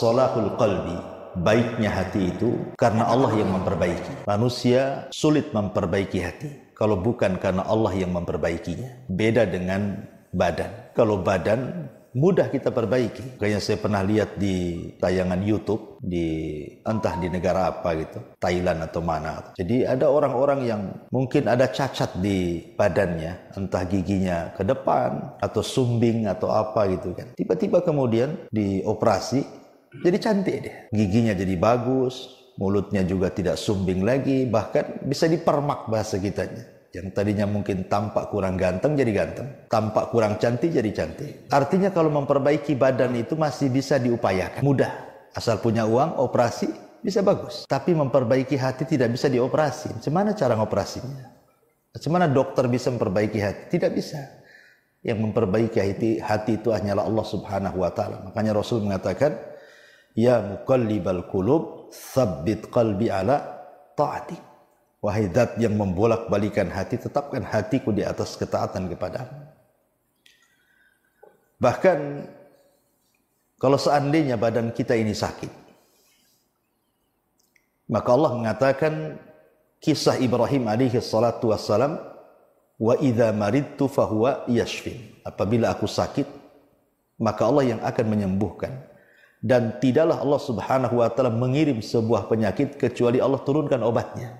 salahul qalbi baiknya hati itu karena Allah yang memperbaiki manusia sulit memperbaiki hati kalau bukan karena Allah yang memperbaikinya beda dengan badan kalau badan mudah kita perbaiki. Kayaknya saya pernah lihat di tayangan YouTube di entah di negara apa gitu, Thailand atau mana. Jadi ada orang-orang yang mungkin ada cacat di badannya, entah giginya ke depan atau sumbing atau apa gitu kan. Tiba-tiba kemudian dioperasi jadi cantik dia. Giginya jadi bagus, mulutnya juga tidak sumbing lagi, bahkan bisa dipermak bahasa kitanya. Yang tadinya mungkin tampak kurang ganteng jadi ganteng, tampak kurang cantik jadi cantik. Artinya kalau memperbaiki badan itu masih bisa diupayakan, mudah. Asal punya uang, operasi bisa bagus. Tapi memperbaiki hati tidak bisa dioperasi. Cemana cara operasinya? Cemana dokter bisa memperbaiki hati? Tidak bisa yang memperbaiki hati, hati itu hanyalah Allah Subhanahu wa taala. Makanya Rasul mengatakan ya muqallibal kulub sabbit qalbi ala taati Wahai zat yang membolak-balikan hati, tetapkan hatiku di atas ketaatan kepadamu. Bahkan kalau seandainya badan kita ini sakit, maka Allah mengatakan kisah Ibrahim alaihi salatu wassalam, wa idza maridtu fahuwa yashfin. Apabila aku sakit, maka Allah yang akan menyembuhkan dan tidaklah Allah Subhanahu wa taala mengirim sebuah penyakit kecuali Allah turunkan obatnya.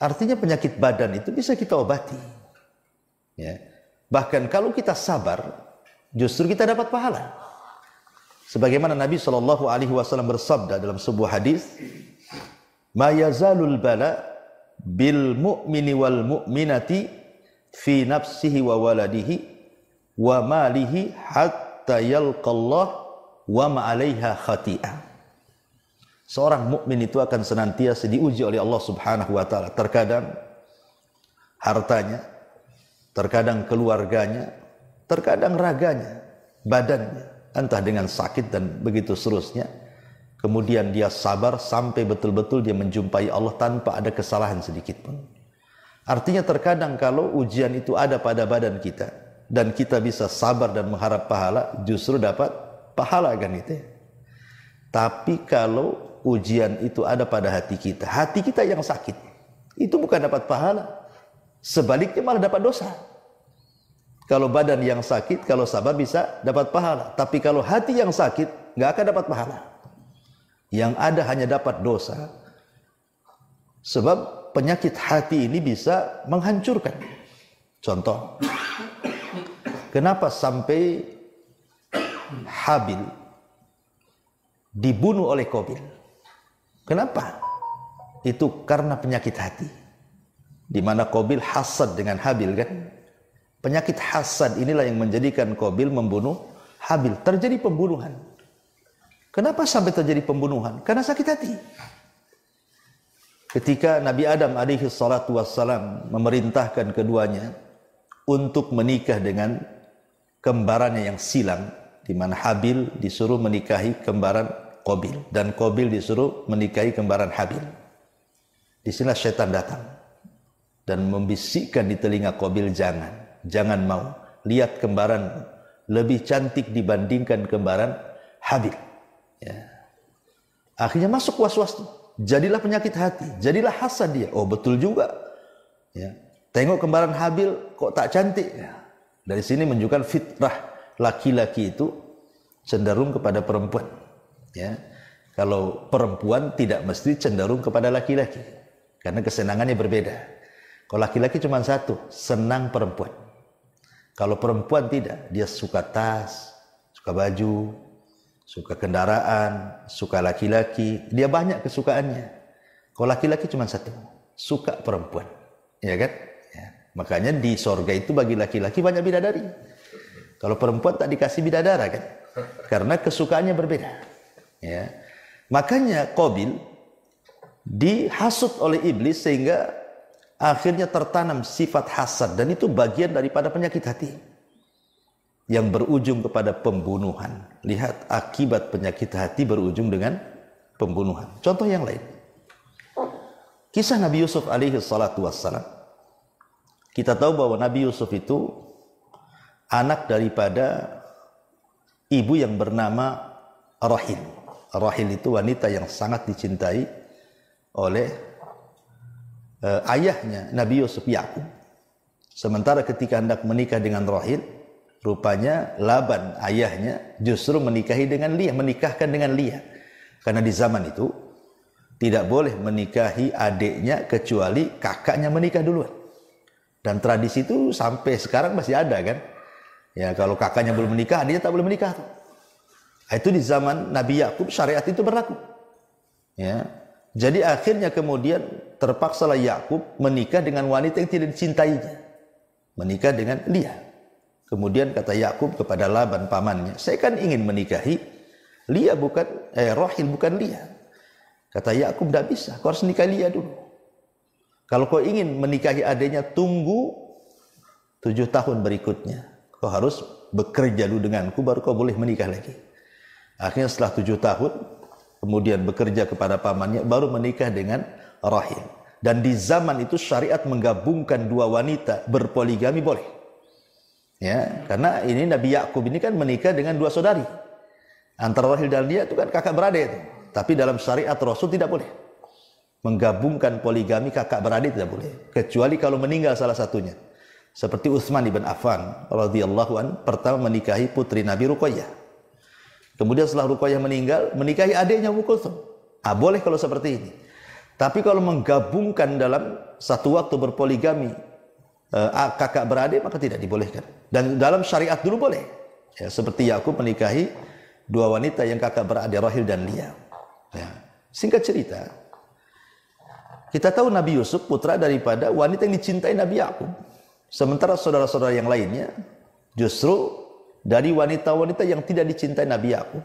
Artinya penyakit badan itu bisa kita obati. Ya. Bahkan kalau kita sabar, justru kita dapat pahala. Sebagaimana Nabi Shallallahu alaihi wasallam bersabda dalam sebuah hadis, "Ma bala bil mu'mini wal mu'minati fi nafsihi wa waladihi wa malihi hatta yalqa Allah wa ma'alaiha khati'ah. Seorang mukmin itu akan senantiasa diuji oleh Allah Subhanahu wa taala. Terkadang hartanya, terkadang keluarganya, terkadang raganya, badannya, entah dengan sakit dan begitu seterusnya. Kemudian dia sabar sampai betul-betul dia menjumpai Allah tanpa ada kesalahan sedikit pun. Artinya terkadang kalau ujian itu ada pada badan kita dan kita bisa sabar dan mengharap pahala justru dapat pahala kan itu. Ya. Tapi kalau ujian itu ada pada hati kita, hati kita yang sakit, itu bukan dapat pahala. Sebaliknya malah dapat dosa. Kalau badan yang sakit, kalau sabar bisa dapat pahala. Tapi kalau hati yang sakit, nggak akan dapat pahala. Yang ada hanya dapat dosa. Sebab penyakit hati ini bisa menghancurkan. Contoh, kenapa sampai Habil dibunuh oleh Kobil. Kenapa? Itu karena penyakit hati. Di mana Kobil hasad dengan Habil kan? Penyakit hasad inilah yang menjadikan Kobil membunuh Habil. Terjadi pembunuhan. Kenapa sampai terjadi pembunuhan? Karena sakit hati. Ketika Nabi Adam alaihi salatu wassalam memerintahkan keduanya untuk menikah dengan kembarannya yang silang, di mana Habil disuruh menikahi kembaran Kobil dan Kobil disuruh menikahi kembaran Habil. Di sini setan datang dan membisikkan di telinga Kobil jangan, jangan mau lihat kembaran lebih cantik dibandingkan kembaran Habil. Ya. Akhirnya masuk was-was Jadilah penyakit hati, jadilah hasad dia. Oh betul juga. Ya. Tengok kembaran Habil kok tak cantik. Ya. Dari sini menunjukkan fitrah laki-laki itu cenderung kepada perempuan ya kalau perempuan tidak mesti cenderung kepada laki-laki karena kesenangannya berbeda kalau laki-laki cuma satu senang perempuan kalau perempuan tidak dia suka tas suka baju suka kendaraan suka laki-laki dia banyak kesukaannya kalau laki-laki cuma satu suka perempuan ya kan ya. makanya di sorga itu bagi laki-laki banyak bidadari kalau perempuan tak dikasih bidadara kan? Karena kesukaannya berbeda. Ya. Makanya Qabil dihasut oleh iblis sehingga akhirnya tertanam sifat hasad dan itu bagian daripada penyakit hati yang berujung kepada pembunuhan. Lihat akibat penyakit hati berujung dengan pembunuhan. Contoh yang lain. Kisah Nabi Yusuf alaihi salatu wassalam. Kita tahu bahwa Nabi Yusuf itu anak daripada ibu yang bernama Rahil. Rahil itu wanita yang sangat dicintai oleh uh, ayahnya Nabi Yusuf Yakub. Sementara ketika hendak menikah dengan Rahil, rupanya Laban ayahnya justru menikahi dengan Lia, menikahkan dengan Lia. Karena di zaman itu tidak boleh menikahi adiknya kecuali kakaknya menikah duluan. Dan tradisi itu sampai sekarang masih ada kan? Ya kalau kakaknya belum menikah, dia tak boleh menikah. Ah, itu di zaman Nabi Yakub syariat itu berlaku. Ya. Jadi akhirnya kemudian terpaksa lah Yakub menikah dengan wanita yang tidak dicintainya. Menikah dengan Lia. Kemudian kata Yakub kepada Laban pamannya, "Saya kan ingin menikahi Lia bukan eh Rahil bukan Lia." Kata Yakub, "Tidak bisa. Kau harus nikah Lia dulu." Kalau kau ingin menikahi adanya, tunggu tujuh tahun berikutnya. Kau harus bekerja dulu denganku baru kau boleh menikah lagi. Akhirnya setelah tujuh tahun, kemudian bekerja kepada pamannya, baru menikah dengan Rahil. Dan di zaman itu syariat menggabungkan dua wanita berpoligami boleh. Ya, karena ini Nabi Yakub ini kan menikah dengan dua saudari. Antara Rahil dan dia itu kan kakak beradik itu. Tapi dalam syariat Rasul tidak boleh. Menggabungkan poligami kakak beradik tidak boleh. Kecuali kalau meninggal salah satunya. Seperti Utsman ibn Affan radhiyallahu an pertama menikahi putri Nabi Ruqayyah. Kemudian setelah Ruqayyah meninggal, menikahi adiknya Ummu Kulthum. Ah, boleh kalau seperti ini. Tapi kalau menggabungkan dalam satu waktu berpoligami eh, ah, kakak beradik maka tidak dibolehkan. Dan dalam syariat dulu boleh. Ya, seperti Yakub menikahi dua wanita yang kakak beradik Rahil dan Lia. Ya. Singkat cerita, kita tahu Nabi Yusuf putra daripada wanita yang dicintai Nabi Yakub. Sementara saudara-saudara yang lainnya justru dari wanita-wanita yang tidak dicintai Nabi Yakub.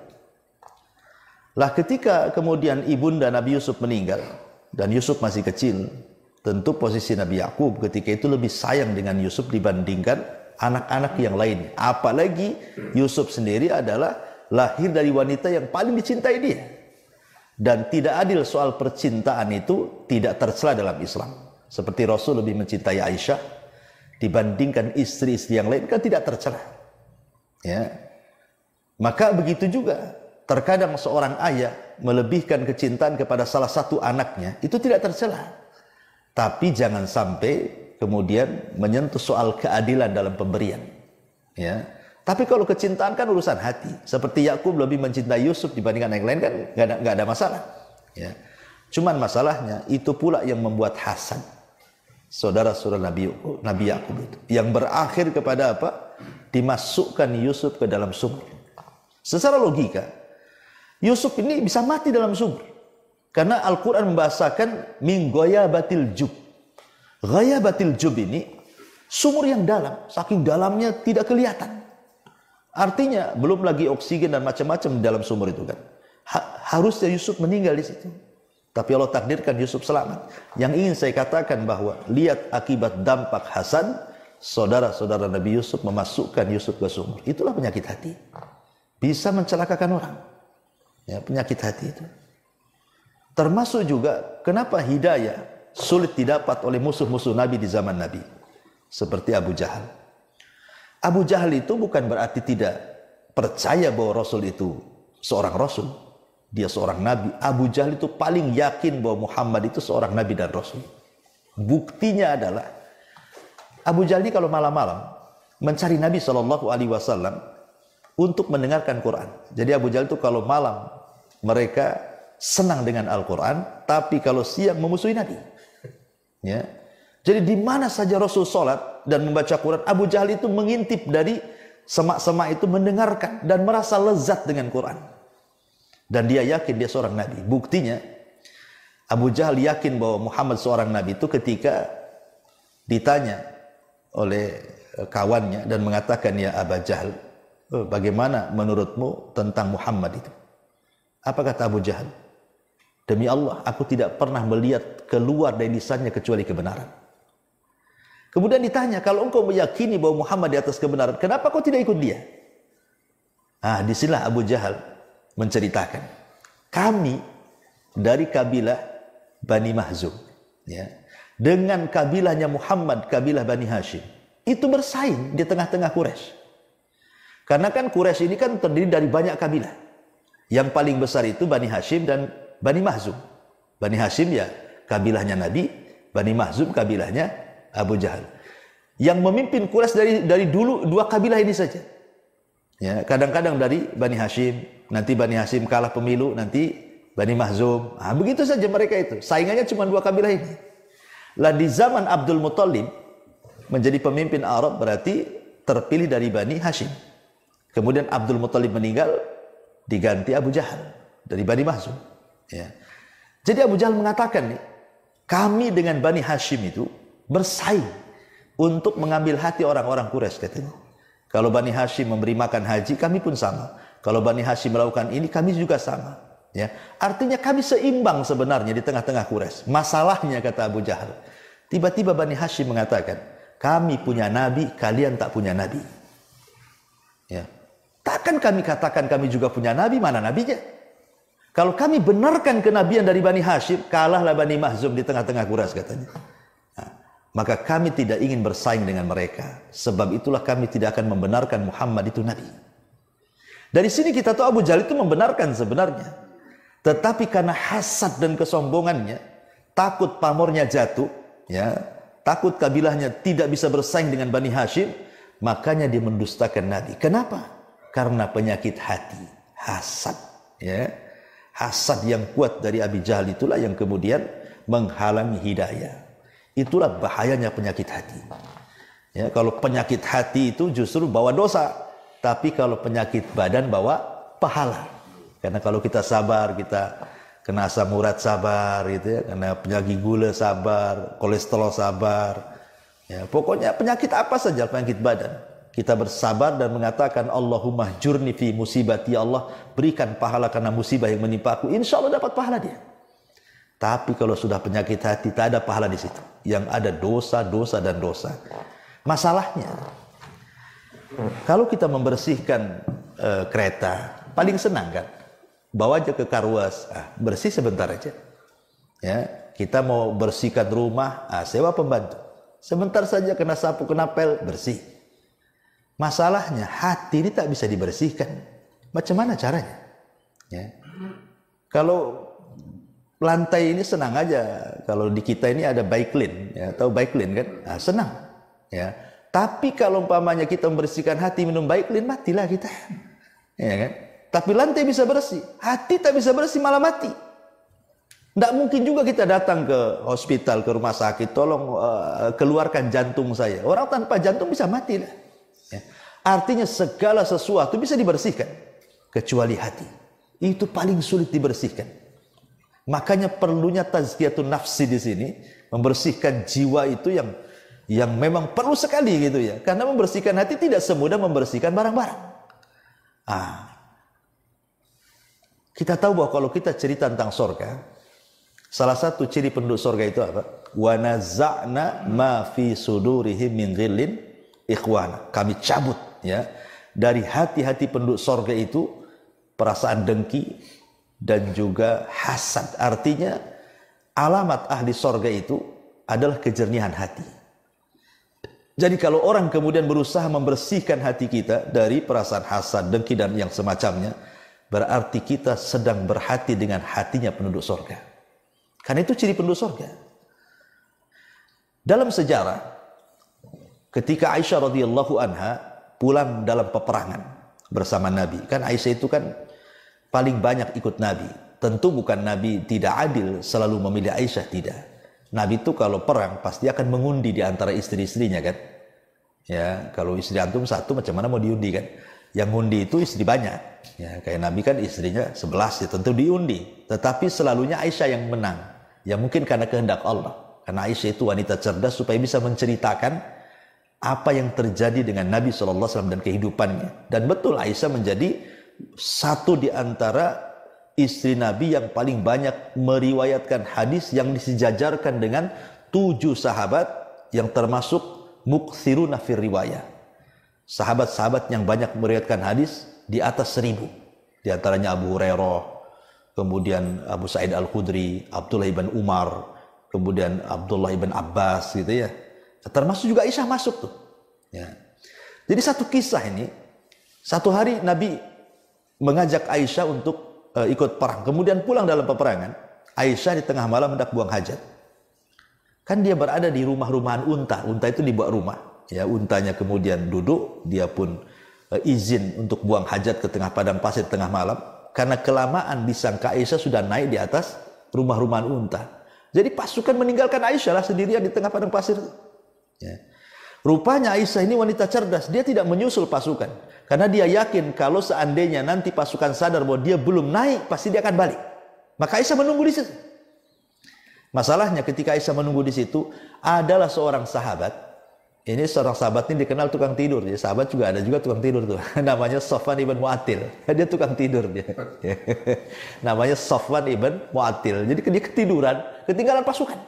Lah ketika kemudian ibunda Nabi Yusuf meninggal dan Yusuf masih kecil, tentu posisi Nabi Yakub ketika itu lebih sayang dengan Yusuf dibandingkan anak-anak yang lain. Apalagi Yusuf sendiri adalah lahir dari wanita yang paling dicintai dia. Dan tidak adil soal percintaan itu tidak tercela dalam Islam. Seperti Rasul lebih mencintai Aisyah dibandingkan istri-istri yang lain kan tidak tercerah. Ya. Maka begitu juga terkadang seorang ayah melebihkan kecintaan kepada salah satu anaknya itu tidak tercela. Tapi jangan sampai kemudian menyentuh soal keadilan dalam pemberian. Ya. Tapi kalau kecintaan kan urusan hati. Seperti Yakub lebih mencintai Yusuf dibandingkan yang lain kan nggak ada, ada masalah. Ya. Cuman masalahnya itu pula yang membuat hasad saudara saudara Nabi Nabi Yakub itu yang berakhir kepada apa? Dimasukkan Yusuf ke dalam sumur. Secara logika, Yusuf ini bisa mati dalam sumur. Karena Al-Quran membahasakan minggoya batil jub. Gaya batil jub ini sumur yang dalam, saking dalamnya tidak kelihatan. Artinya belum lagi oksigen dan macam-macam dalam sumur itu kan. Ha harusnya Yusuf meninggal di situ. Tapi Allah takdirkan Yusuf selamat. Yang ingin saya katakan bahwa lihat akibat dampak Hasan, saudara-saudara Nabi Yusuf memasukkan Yusuf ke sumur. Itulah penyakit hati. Bisa mencelakakan orang. Ya, penyakit hati itu. Termasuk juga kenapa hidayah sulit didapat oleh musuh-musuh Nabi di zaman Nabi. Seperti Abu Jahal. Abu Jahal itu bukan berarti tidak percaya bahwa Rasul itu seorang Rasul dia seorang nabi. Abu Jahal itu paling yakin bahwa Muhammad itu seorang nabi dan rasul. Buktinya adalah Abu Jahal ini kalau malam-malam mencari Nabi Shallallahu Alaihi Wasallam untuk mendengarkan Quran. Jadi Abu Jahal itu kalau malam mereka senang dengan Al-Quran, tapi kalau siang memusuhi Nabi. Ya. Jadi di mana saja Rasul sholat dan membaca Quran, Abu Jahal itu mengintip dari semak-semak itu mendengarkan dan merasa lezat dengan Quran. Dan dia yakin dia seorang nabi. Buktinya Abu Jahal yakin bahwa Muhammad seorang nabi itu ketika ditanya oleh eh, kawannya dan mengatakan ya Abu Jahal, eh, bagaimana menurutmu tentang Muhammad itu? Apa kata Abu Jahal? Demi Allah, aku tidak pernah melihat keluar dari lisannya kecuali kebenaran. Kemudian ditanya, kalau engkau meyakini bahwa Muhammad di atas kebenaran, kenapa kau tidak ikut dia? Ah, disinilah Abu Jahal menceritakan kami dari kabilah Bani Mahzum ya dengan kabilahnya Muhammad kabilah Bani Hashim itu bersaing di tengah-tengah Quraisy karena kan Quraisy ini kan terdiri dari banyak kabilah yang paling besar itu Bani Hashim dan Bani Mahzum Bani Hashim ya kabilahnya Nabi Bani Mahzum kabilahnya Abu Jahal yang memimpin Quraisy dari dari dulu dua kabilah ini saja Ya, kadang-kadang dari Bani Hashim, nanti Bani Hashim kalah pemilu, nanti Bani Mahzum. Nah, begitu saja mereka itu. Saingannya cuma dua kabilah ini. Lah di zaman Abdul Muthalib menjadi pemimpin Arab berarti terpilih dari Bani Hashim. Kemudian Abdul Muthalib meninggal diganti Abu Jahal dari Bani Mahzum. Ya. Jadi Abu Jahal mengatakan nih, kami dengan Bani Hashim itu bersaing untuk mengambil hati orang-orang Quraisy katanya. Kalau Bani Hashim memberi makan haji, kami pun sama. Kalau Bani Hashim melakukan ini, kami juga sama. Ya, artinya kami seimbang sebenarnya di tengah-tengah Quraisy. Masalahnya kata Abu Jahal, tiba-tiba Bani Hashim mengatakan, kami punya nabi, kalian tak punya nabi. Ya. Takkan kami katakan kami juga punya nabi, mana nabinya? Kalau kami benarkan kenabian dari Bani Hashim, kalahlah Bani Mahzum di tengah-tengah Quraisy katanya maka kami tidak ingin bersaing dengan mereka. Sebab itulah kami tidak akan membenarkan Muhammad itu Nabi. Dari sini kita tahu Abu Jahal itu membenarkan sebenarnya. Tetapi karena hasad dan kesombongannya, takut pamornya jatuh, ya, takut kabilahnya tidak bisa bersaing dengan Bani Hashim, makanya dia mendustakan Nabi. Kenapa? Karena penyakit hati, hasad, ya. Hasad yang kuat dari Abu Jahal itulah yang kemudian menghalangi hidayah. Itulah bahayanya penyakit hati. Ya, kalau penyakit hati itu justru bawa dosa, tapi kalau penyakit badan bawa pahala. Karena kalau kita sabar, kita kena asam urat sabar gitu ya, kena penyakit gula sabar, kolesterol sabar. Ya, pokoknya penyakit apa saja penyakit badan. Kita bersabar dan mengatakan Allahumma jurni fi musibati ya Allah berikan pahala karena musibah yang menimpa aku. Insya Allah dapat pahala dia. Tapi kalau sudah penyakit hati, tak ada pahala di situ. Yang ada dosa, dosa, dan dosa. Masalahnya, kalau kita membersihkan e, kereta, paling senang kan? Bawa aja ke karuas, ah, bersih sebentar aja. Ya, kita mau bersihkan rumah, ah, sewa pembantu. Sebentar saja kena sapu, kena pel, bersih. Masalahnya hati ini tak bisa dibersihkan. Macam mana caranya? Ya. Kalau lantai ini senang aja. Kalau di kita ini ada baiklin, ya, tahu baiklin kan? Nah, senang. Ya. Tapi kalau umpamanya kita membersihkan hati minum baiklin, matilah kita. Ya kan? Tapi lantai bisa bersih, hati tak bisa bersih malah mati. Tidak mungkin juga kita datang ke hospital, ke rumah sakit, tolong uh, keluarkan jantung saya. Orang tanpa jantung bisa mati lah. Ya. Artinya segala sesuatu bisa dibersihkan, kecuali hati. Itu paling sulit dibersihkan. Makanya perlunya tazkiyatun nafsi di sini, membersihkan jiwa itu yang yang memang perlu sekali gitu ya. Karena membersihkan hati tidak semudah membersihkan barang-barang. Ah. Kita tahu bahwa kalau kita cerita tentang sorga, salah satu ciri penduduk sorga itu apa? Wa naza'na ma fi sudurihim min ghillin ikhwana. Kami cabut ya dari hati-hati penduduk sorga itu perasaan dengki, dan juga hasad. Artinya alamat ahli sorga itu adalah kejernihan hati. Jadi kalau orang kemudian berusaha membersihkan hati kita dari perasaan hasad, dengki dan yang semacamnya, berarti kita sedang berhati dengan hatinya penduduk sorga. Karena itu ciri penduduk sorga. Dalam sejarah, ketika Aisyah radhiyallahu anha pulang dalam peperangan bersama Nabi, kan Aisyah itu kan paling banyak ikut Nabi. Tentu bukan Nabi tidak adil selalu memilih Aisyah, tidak. Nabi itu kalau perang pasti akan mengundi di antara istri-istrinya kan. Ya, kalau istri antum satu macam mana mau diundi kan? Yang ngundi itu istri banyak. Ya, kayak Nabi kan istrinya sebelas ya tentu diundi. Tetapi selalunya Aisyah yang menang. Ya mungkin karena kehendak Allah. Karena Aisyah itu wanita cerdas supaya bisa menceritakan apa yang terjadi dengan Nabi SAW dan kehidupannya. Dan betul Aisyah menjadi satu di antara istri Nabi yang paling banyak meriwayatkan hadis yang disejajarkan dengan tujuh sahabat yang termasuk muksiru nafir riwayah. Sahabat-sahabat yang banyak meriwayatkan hadis di atas seribu. Di antaranya Abu Hurairah, kemudian Abu Sa'id Al-Khudri, Abdullah ibn Umar, kemudian Abdullah ibn Abbas gitu ya. Termasuk juga Aisyah masuk tuh. Ya. Jadi satu kisah ini, satu hari Nabi mengajak Aisyah untuk uh, ikut perang. Kemudian pulang dalam peperangan, Aisyah di tengah malam hendak buang hajat. Kan dia berada di rumah-rumahan unta. Unta itu dibuat rumah. Ya, untanya kemudian duduk, dia pun uh, izin untuk buang hajat ke tengah padang pasir tengah malam. Karena kelamaan disangka Aisyah sudah naik di atas rumah-rumahan unta. Jadi pasukan meninggalkan Aisyah lah sendirian di tengah padang pasir. Ya. Rupanya Aisyah ini wanita cerdas, dia tidak menyusul pasukan. Karena dia yakin kalau seandainya nanti pasukan sadar bahwa dia belum naik, pasti dia akan balik. Maka Isa menunggu di situ. Masalahnya ketika Isa menunggu di situ, adalah seorang sahabat. Ini seorang sahabat ini dikenal tukang tidur. Ya, sahabat juga ada juga tukang tidur tuh. Namanya Sofwan ibn Mu'atil. Dia tukang tidur dia. Namanya Sofwan ibn Mu'atil. Jadi dia ketiduran, ketinggalan pasukan.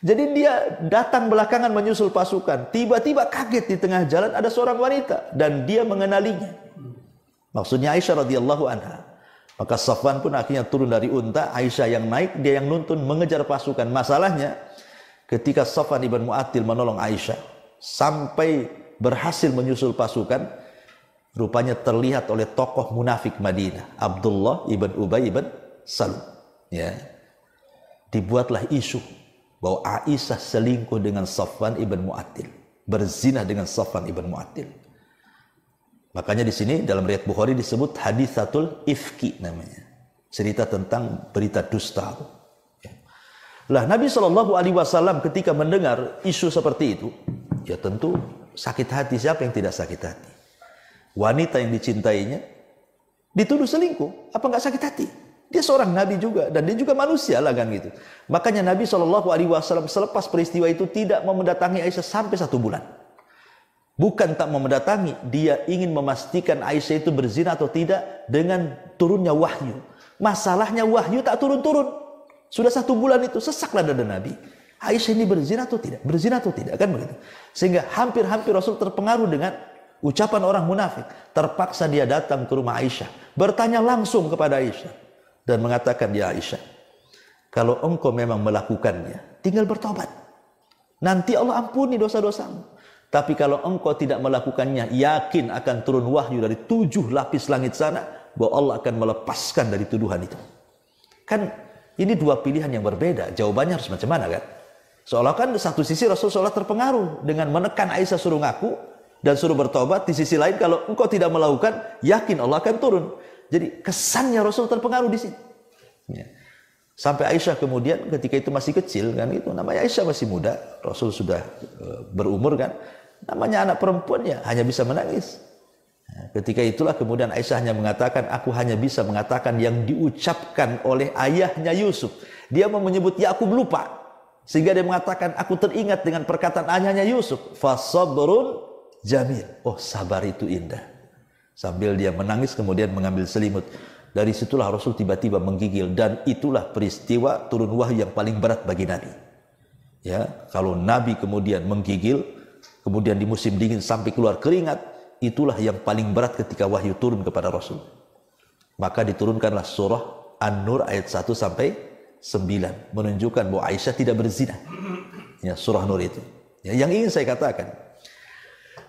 Jadi dia datang belakangan menyusul pasukan. Tiba-tiba kaget di tengah jalan ada seorang wanita dan dia mengenalinya. Maksudnya Aisyah radhiyallahu anha. Maka Safwan pun akhirnya turun dari unta, Aisyah yang naik, dia yang nuntun mengejar pasukan. Masalahnya ketika Safwan ibn Mu'attil menolong Aisyah sampai berhasil menyusul pasukan, rupanya terlihat oleh tokoh munafik Madinah, Abdullah ibn Ubay ibn Salam. Ya. Dibuatlah isu bahwa Aisyah selingkuh dengan Safwan ibn Mu'attil, berzinah dengan Safwan ibn Mu'attil. Makanya di sini dalam riwayat Bukhari disebut hadisatul ifki namanya. Cerita tentang berita dusta. Ya. Lah Nabi Shallallahu Alaihi Wasallam ketika mendengar isu seperti itu, ya tentu sakit hati siapa yang tidak sakit hati? Wanita yang dicintainya dituduh selingkuh, apa nggak sakit hati? Dia seorang nabi juga dan dia juga manusia lah kan gitu. Makanya Nabi Shallallahu Alaihi Wasallam selepas peristiwa itu tidak mau mendatangi Aisyah sampai satu bulan. Bukan tak mau mendatangi, dia ingin memastikan Aisyah itu berzina atau tidak dengan turunnya wahyu. Masalahnya wahyu tak turun-turun. Sudah satu bulan itu sesaklah dada Nabi. Aisyah ini berzina atau tidak? Berzina atau tidak? Kan begitu. Sehingga hampir-hampir Rasul terpengaruh dengan ucapan orang munafik. Terpaksa dia datang ke rumah Aisyah. Bertanya langsung kepada Aisyah dan mengatakan ya Aisyah, kalau engkau memang melakukannya, tinggal bertobat. Nanti Allah ampuni dosa-dosamu. Tapi kalau engkau tidak melakukannya, yakin akan turun wahyu dari tujuh lapis langit sana, bahwa Allah akan melepaskan dari tuduhan itu. Kan ini dua pilihan yang berbeda, jawabannya harus macam mana kan? Seolah kan satu sisi Rasulullah terpengaruh dengan menekan Aisyah suruh ngaku dan suruh bertobat. Di sisi lain kalau engkau tidak melakukan, yakin Allah akan turun. Jadi kesannya Rasul terpengaruh di sini. Ya. Sampai Aisyah kemudian ketika itu masih kecil kan itu namanya Aisyah masih muda, Rasul sudah e, berumur kan. Namanya anak perempuan ya hanya bisa menangis. Ya, ketika itulah kemudian Aisyah hanya mengatakan, aku hanya bisa mengatakan yang diucapkan oleh ayahnya Yusuf. Dia mau menyebut ya aku lupa. Sehingga dia mengatakan, aku teringat dengan perkataan ayahnya Yusuf. Fasabrun jamil. Oh sabar itu indah. Sambil dia menangis kemudian mengambil selimut. Dari situlah Rasul tiba-tiba menggigil dan itulah peristiwa turun wahyu yang paling berat bagi Nabi. Ya, kalau Nabi kemudian menggigil, kemudian di musim dingin sampai keluar keringat, itulah yang paling berat ketika wahyu turun kepada Rasul. Maka diturunkanlah surah An-Nur ayat 1 sampai 9 menunjukkan bahwa Aisyah tidak berzina. Ya, surah Nur itu. Ya, yang ingin saya katakan,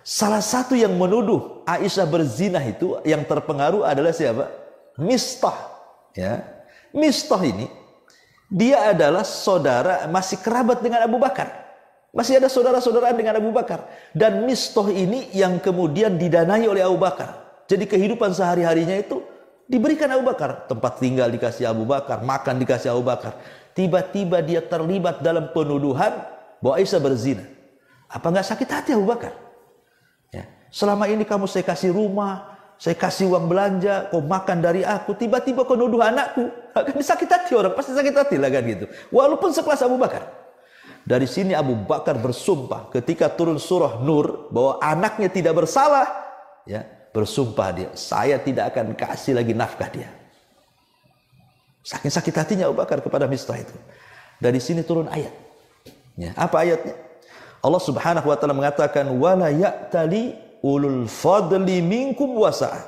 Salah satu yang menuduh Aisyah berzina itu yang terpengaruh adalah siapa? Mistah. Ya. Mistah ini dia adalah saudara masih kerabat dengan Abu Bakar. Masih ada saudara-saudaraan dengan Abu Bakar. Dan Mistah ini yang kemudian didanai oleh Abu Bakar. Jadi kehidupan sehari-harinya itu diberikan Abu Bakar. Tempat tinggal dikasih Abu Bakar, makan dikasih Abu Bakar. Tiba-tiba dia terlibat dalam penuduhan bahwa Aisyah berzina. Apa nggak sakit hati Abu Bakar? Selama ini kamu saya kasih rumah, saya kasih uang belanja, kau makan dari aku, tiba-tiba kau nuduh anakku. Akan sakit hati orang, pasti sakit hati lah kan gitu. Walaupun sekelas Abu Bakar. Dari sini Abu Bakar bersumpah ketika turun surah Nur bahwa anaknya tidak bersalah. Ya, bersumpah dia, saya tidak akan kasih lagi nafkah dia. Saking sakit hatinya Abu Bakar kepada Mistah itu. Dari sini turun ayat. Ya, apa ayatnya? Allah Subhanahu wa taala mengatakan wala ya'tali ulul fadli minkum wasa'ah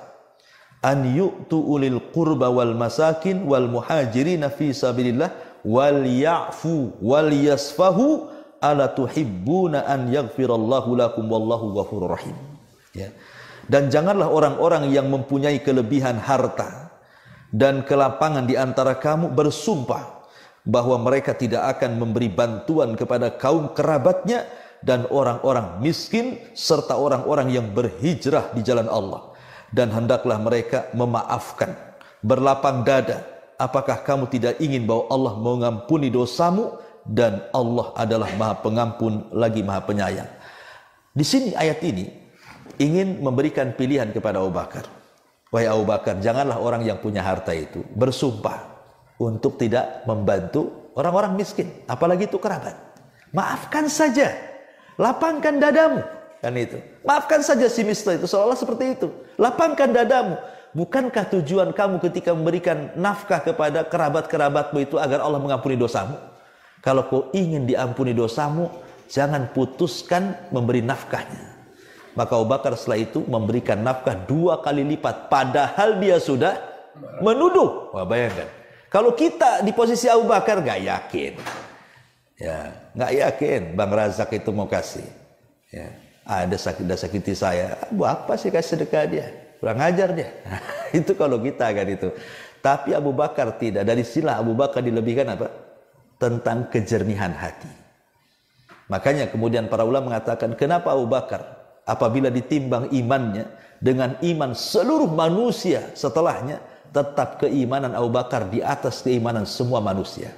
an yu'tu ulil qurba wal masakin wal muhajirina fi sabilillah wal ya'fu wal yasfahu ala tuhibbuna an yaghfirallahu lakum wallahu ghafurur rahim ya dan janganlah orang-orang yang mempunyai kelebihan harta dan kelapangan di antara kamu bersumpah bahwa mereka tidak akan memberi bantuan kepada kaum kerabatnya dan orang-orang miskin serta orang-orang yang berhijrah di jalan Allah dan hendaklah mereka memaafkan berlapang dada apakah kamu tidak ingin bahwa Allah mengampuni dosamu dan Allah adalah Maha Pengampun lagi Maha Penyayang di sini ayat ini ingin memberikan pilihan kepada Abu Bakar wahai Abu Bakar janganlah orang yang punya harta itu bersumpah untuk tidak membantu orang-orang miskin apalagi itu kerabat maafkan saja Lapangkan dadamu. Kan itu. Maafkan saja si mister itu. Seolah seperti itu. Lapangkan dadamu. Bukankah tujuan kamu ketika memberikan nafkah kepada kerabat-kerabatmu itu agar Allah mengampuni dosamu? Kalau kau ingin diampuni dosamu, jangan putuskan memberi nafkahnya. Maka Abu Bakar setelah itu memberikan nafkah dua kali lipat. Padahal dia sudah menuduh. Wah bayangkan. Kalau kita di posisi Abu Bakar gak yakin. Ya, nggak yakin Bang Razak itu mau kasih. Ya, ada sakit, ada sakiti saya. Abu apa sih kasih sedekah dia? Kurang ajar dia. itu kalau kita kan itu. Tapi Abu Bakar tidak. Dari sila Abu Bakar dilebihkan apa? Tentang kejernihan hati. Makanya kemudian para ulama mengatakan kenapa Abu Bakar apabila ditimbang imannya dengan iman seluruh manusia setelahnya tetap keimanan Abu Bakar di atas keimanan semua manusia.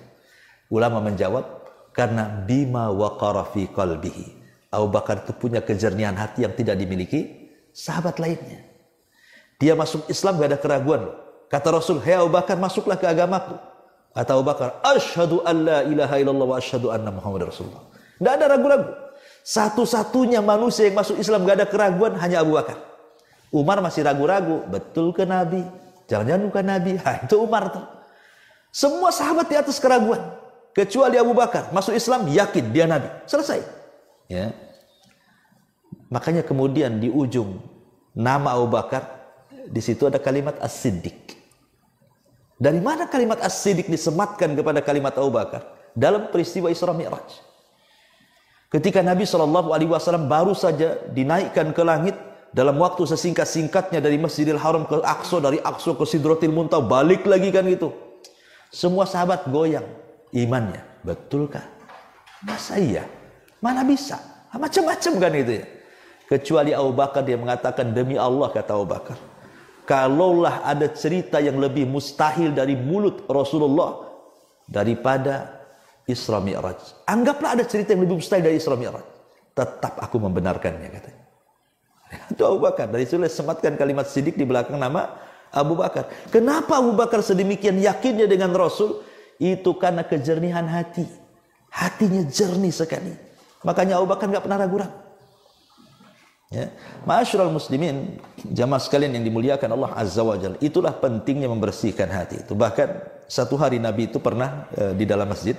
Ulama menjawab karena bima waqara fi qalbihi. Abu Bakar itu punya kejernihan hati yang tidak dimiliki sahabat lainnya. Dia masuk Islam gak ada keraguan. loh. Kata Rasul, "Hei Abu Bakar, masuklah ke agamaku." Kata Abu Bakar, "Asyhadu an la ilaha illallah wa asyhadu anna Muhammad Rasulullah." Enggak ada ragu-ragu. Satu-satunya manusia yang masuk Islam gak ada keraguan hanya Abu Bakar. Umar masih ragu-ragu, betul ke Nabi? Jangan-jangan bukan Nabi. Ha, itu Umar tuh. Semua sahabat di atas keraguan kecuali Abu Bakar masuk Islam yakin dia nabi selesai ya makanya kemudian di ujung nama Abu Bakar di situ ada kalimat as-siddiq dari mana kalimat as-siddiq disematkan kepada kalimat Abu Bakar dalam peristiwa Isra Mi'raj ketika Nabi Shallallahu alaihi wasallam baru saja dinaikkan ke langit dalam waktu sesingkat-singkatnya dari Masjidil Haram ke Aqsa dari Aqsa ke Sidrotil Muntah balik lagi kan gitu semua sahabat goyang imannya. Betulkah? Masa iya? Mana bisa? Ah, macam-macam kan itu ya. Kecuali Abu Bakar dia mengatakan demi Allah kata Abu Bakar. Kalaulah ada cerita yang lebih mustahil dari mulut Rasulullah daripada Isra Mi'raj. Anggaplah ada cerita yang lebih mustahil dari Isra Mi'raj. Tetap aku membenarkannya katanya. Itu Abu Bakar. Dari situ sematkan kalimat sidik di belakang nama Abu Bakar. Kenapa Abu Bakar sedemikian yakinnya dengan Rasul? Itu karena kejernihan hati. Hatinya jernih sekali. Makanya Abu Bakar nggak pernah ragu-ragu. Ya. Ma'asyiral muslimin, jamaah sekalian yang dimuliakan Allah Azza wa Jalla, itulah pentingnya membersihkan hati itu. Bahkan satu hari Nabi itu pernah e, di dalam masjid.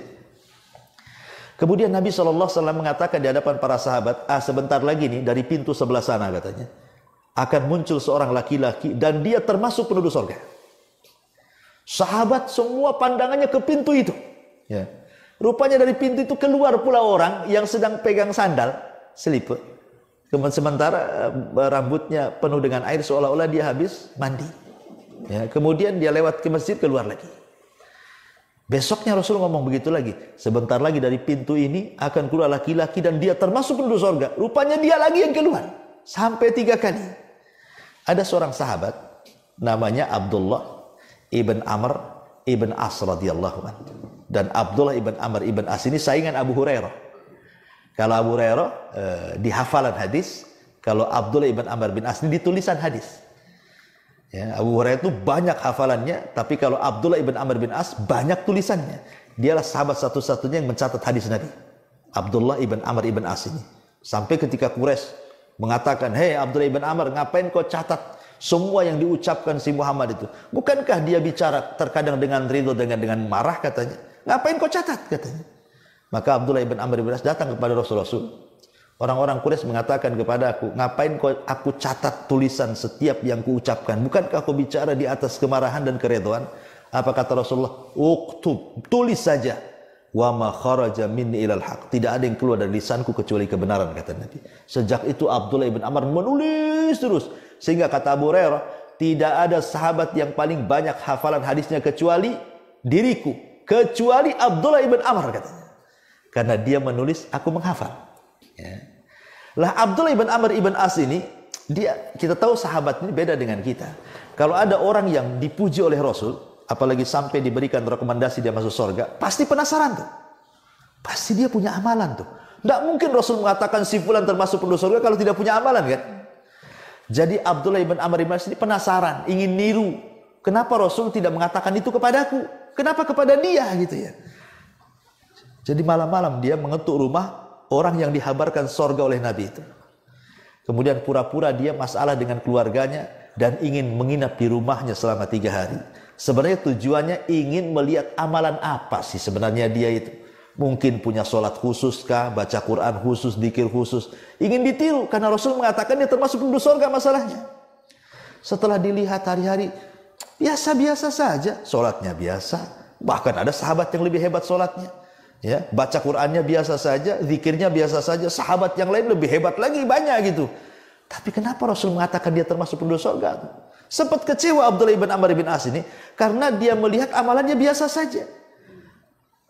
Kemudian Nabi SAW mengatakan di hadapan para sahabat, ah sebentar lagi nih dari pintu sebelah sana katanya, akan muncul seorang laki-laki dan dia termasuk penduduk surga." Sahabat semua pandangannya ke pintu itu. Ya. Rupanya dari pintu itu keluar pula orang yang sedang pegang sandal, seliput. Kemudian sementara eh, rambutnya penuh dengan air seolah-olah dia habis mandi. Ya, kemudian dia lewat ke masjid keluar lagi. Besoknya Rasul ngomong begitu lagi. Sebentar lagi dari pintu ini akan keluar laki-laki dan dia termasuk penduduk sorga. Rupanya dia lagi yang keluar. Sampai tiga kali. Ada seorang sahabat namanya Abdullah ibn Amr ibn As radhiyallahu Dan Abdullah ibn Amr ibn As ini saingan Abu Hurairah. Kalau Abu Hurairah eh, di hafalan hadis, kalau Abdullah ibn Amr bin As ini ditulisan hadis. Ya, Abu Hurairah itu banyak hafalannya, tapi kalau Abdullah ibn Amr bin As banyak tulisannya. Dialah sahabat satu-satunya yang mencatat hadis Nabi. Abdullah ibn Amr ibn As ini. Sampai ketika Quraisy mengatakan, "Hei Abdullah ibn Amr, ngapain kau catat semua yang diucapkan si Muhammad itu. Bukankah dia bicara terkadang dengan ridho, dengan dengan marah katanya. Ngapain kau catat katanya. Maka Abdullah ibn Amr ibn As datang kepada Rasulullah Orang-orang Quraisy mengatakan kepada aku, ngapain kau aku catat tulisan setiap yang kuucapkan? Bukankah kau bicara di atas kemarahan dan keredoan? Apa kata Rasulullah? Uktub, tulis saja. Wa ma kharaja minni ilal haq. Tidak ada yang keluar dari lisanku kecuali kebenaran kata Nabi. Sejak itu Abdullah ibn Amr menulis terus sehingga kata Abu Hurairah, tidak ada sahabat yang paling banyak hafalan hadisnya kecuali diriku. Kecuali Abdullah ibn Amr katanya. Karena dia menulis, aku menghafal. Ya. Lah Abdullah ibn Amr ibn As ini, dia kita tahu sahabat ini beda dengan kita. Kalau ada orang yang dipuji oleh Rasul, apalagi sampai diberikan rekomendasi dia masuk surga, pasti penasaran tuh. Pasti dia punya amalan tuh. Tidak mungkin Rasul mengatakan si fulan termasuk penduduk surga kalau tidak punya amalan kan? Jadi Abdullah ibn Amr ibn Asyid penasaran, ingin niru. Kenapa Rasul tidak mengatakan itu kepadaku? Kenapa kepada dia gitu ya? Jadi malam-malam dia mengetuk rumah orang yang dihabarkan sorga oleh Nabi itu. Kemudian pura-pura dia masalah dengan keluarganya dan ingin menginap di rumahnya selama tiga hari. Sebenarnya tujuannya ingin melihat amalan apa sih sebenarnya dia itu. Mungkin punya sholat khusus kah, baca Quran khusus, dikir khusus. Ingin ditiru karena Rasul mengatakan dia termasuk penduduk surga masalahnya. Setelah dilihat hari-hari, biasa-biasa saja. Sholatnya biasa. Bahkan ada sahabat yang lebih hebat sholatnya. Ya, baca Qurannya biasa saja, zikirnya biasa saja. Sahabat yang lain lebih hebat lagi banyak gitu. Tapi kenapa Rasul mengatakan dia termasuk penduduk surga? Sempat kecewa Abdullah bin Amr bin As ini karena dia melihat amalannya biasa saja.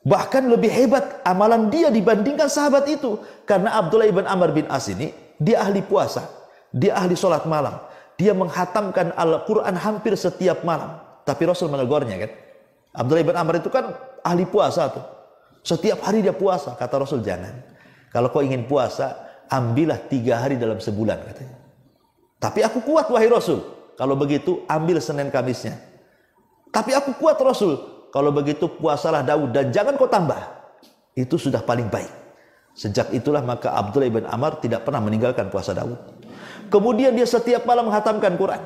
Bahkan lebih hebat amalan dia dibandingkan sahabat itu. Karena Abdullah ibn Amr bin As ini, dia ahli puasa. Dia ahli sholat malam. Dia menghatamkan Al-Quran hampir setiap malam. Tapi Rasul menegurnya kan. Abdullah ibn Amr itu kan ahli puasa tuh. Setiap hari dia puasa. Kata Rasul jangan. Kalau kau ingin puasa, ambillah tiga hari dalam sebulan katanya. Tapi aku kuat wahai Rasul. Kalau begitu ambil Senin Kamisnya. Tapi aku kuat Rasul. Kalau begitu puasalah Daud dan jangan kau tambah. Itu sudah paling baik. Sejak itulah maka Abdullah ibn Amr tidak pernah meninggalkan puasa Daud. Kemudian dia setiap malam menghatamkan Quran.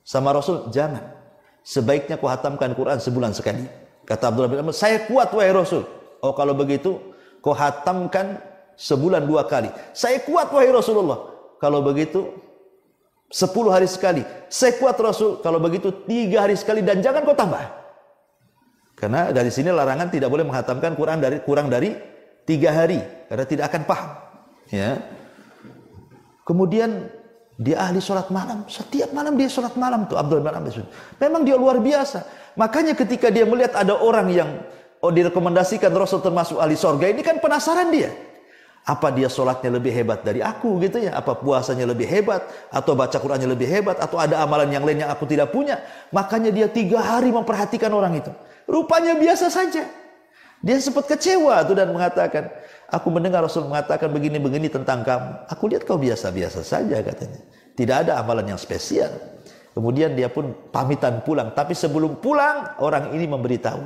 Sama Rasul, jangan. Sebaiknya kau hatamkan Quran sebulan sekali. Kata Abdullah bin Amr, saya kuat wahai Rasul. Oh kalau begitu, kau hatamkan sebulan dua kali. Saya kuat wahai Rasulullah. Kalau begitu, sepuluh hari sekali. Saya kuat Rasul. Kalau begitu, tiga hari sekali dan jangan kau tambah. Karena dari sini larangan tidak boleh menghatamkan Quran dari kurang dari tiga hari karena tidak akan paham. Ya. Kemudian dia ahli sholat malam. Setiap malam dia sholat malam tuh Abdul Malam Abbas. Memang dia luar biasa. Makanya ketika dia melihat ada orang yang oh, direkomendasikan Rasul termasuk ahli sorga ini kan penasaran dia. Apa dia sholatnya lebih hebat dari aku gitu ya? Apa puasanya lebih hebat? Atau baca Qurannya lebih hebat? Atau ada amalan yang lain yang aku tidak punya? Makanya dia tiga hari memperhatikan orang itu. Rupanya biasa saja. Dia sempat kecewa tuh dan mengatakan, aku mendengar Rasul mengatakan begini-begini tentang kamu. Aku lihat kau biasa-biasa saja katanya. Tidak ada amalan yang spesial. Kemudian dia pun pamitan pulang. Tapi sebelum pulang, orang ini memberitahu.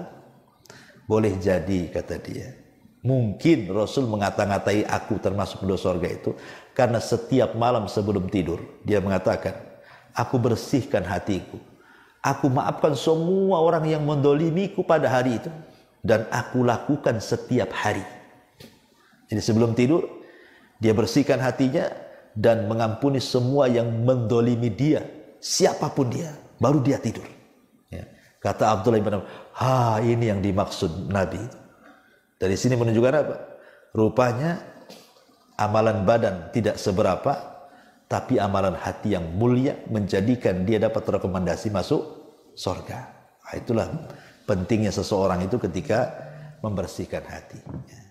Boleh jadi, kata dia Mungkin Rasul mengata-ngatai aku termasuk penduduk surga itu karena setiap malam sebelum tidur dia mengatakan, aku bersihkan hatiku. Aku maafkan semua orang yang mendolimiku pada hari itu. Dan aku lakukan setiap hari. Jadi sebelum tidur, dia bersihkan hatinya dan mengampuni semua yang mendolimi dia. Siapapun dia, baru dia tidur. Ya. Kata Abdullah bin Abbas, ha ini yang dimaksud Nabi itu. Dari sini menunjukkan apa? Rupanya amalan badan tidak seberapa, tapi amalan hati yang mulia menjadikan dia dapat rekomendasi masuk sorga. Nah, itulah pentingnya seseorang itu ketika membersihkan hati.